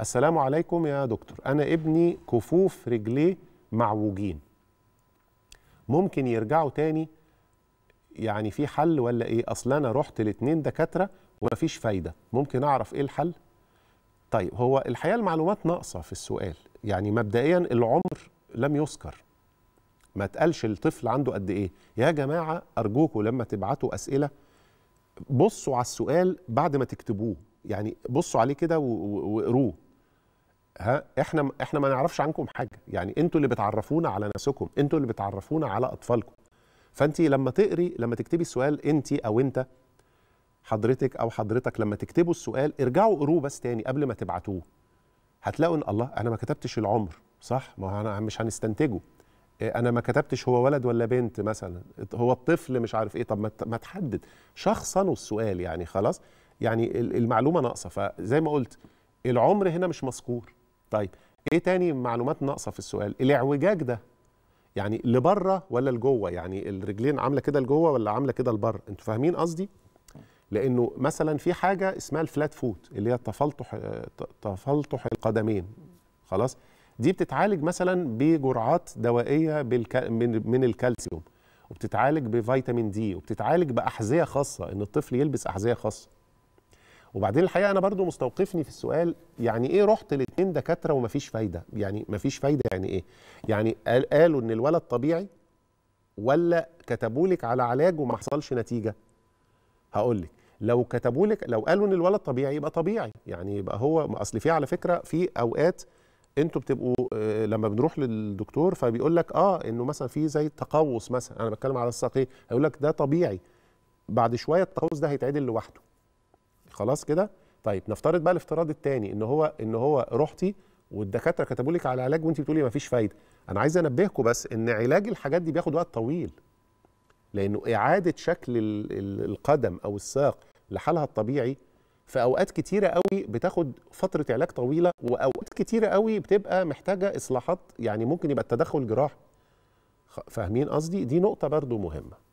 السلام عليكم يا دكتور انا ابني كفوف رجليه معوجين ممكن يرجعوا تاني يعني في حل ولا ايه اصل انا رحت لاتنين دكاتره ومفيش فايده ممكن اعرف ايه الحل طيب هو الحقيقه المعلومات ناقصه في السؤال يعني مبدئيا العمر لم يذكر ما اتقالش الطفل عنده قد ايه يا جماعه ارجوكم لما تبعتوا اسئله بصوا على السؤال بعد ما تكتبوه يعني بصوا عليه كده واقروه ها احنا احنا ما نعرفش عنكم حاجه يعني انتوا اللي بتعرفونا على نفسكم انتوا اللي بتعرفونا على اطفالكم فانت لما تقري لما تكتبي السؤال انت او انت حضرتك او حضرتك لما تكتبوا السؤال ارجعوا اقروه بس تاني قبل ما تبعتوه هتلاقوا ان الله انا ما كتبتش العمر صح ما هو انا مش هنستنتجه إيه، انا ما كتبتش هو ولد ولا بنت مثلا هو الطفل مش عارف ايه طب ما تحدد شخصا السؤال يعني خلاص يعني المعلومه ناقصه فزي ما قلت العمر هنا مش مذكور طيب ايه تاني معلومات ناقصه في السؤال الاعوجاج ده يعني لبره ولا لجوه يعني الرجلين عامله كده لجوه ولا عامله كده لبره انتوا فاهمين قصدي لانه مثلا في حاجه اسمها الفلات فوت اللي هي تفلطح تفلطح القدمين خلاص دي بتتعالج مثلا بجرعات دوائيه بالك... من... من الكالسيوم وبتتعالج بفيتامين دي وبتتعالج باحذيه خاصه ان الطفل يلبس احذيه خاصه وبعدين الحقيقه انا برضو مستوقفني في السؤال يعني ايه رحت لاتنين دكاتره ومفيش فايده يعني مفيش فايده يعني ايه يعني قالوا ان الولد طبيعي ولا كتبوا لك على علاج وما حصلش نتيجه هقول لك لو كتبوا لك لو قالوا ان الولد طبيعي يبقى طبيعي يعني يبقى هو اصل في على فكره في اوقات انتوا بتبقوا آه، لما بنروح للدكتور فبيقول لك اه انه مثلا في زي تقوس مثلا انا بتكلم على الساقيه هيقول لك ده طبيعي بعد شويه التقوس ده هيتعدل لوحده خلاص كده طيب نفترض بقى الافتراض الثاني ان هو ان هو رحتي والدكاتره كتبوا لك على علاج وانت بتقولي ما فيش فايده انا عايز انبهكم بس ان علاج الحاجات دي بياخد وقت طويل لانه اعاده شكل القدم او الساق لحالها الطبيعي في اوقات كتيره قوي بتاخد فتره علاج طويله واوقات كتيره قوي بتبقى محتاجه اصلاحات يعني ممكن يبقى التدخل جراحي فاهمين قصدي دي نقطه برضو مهمه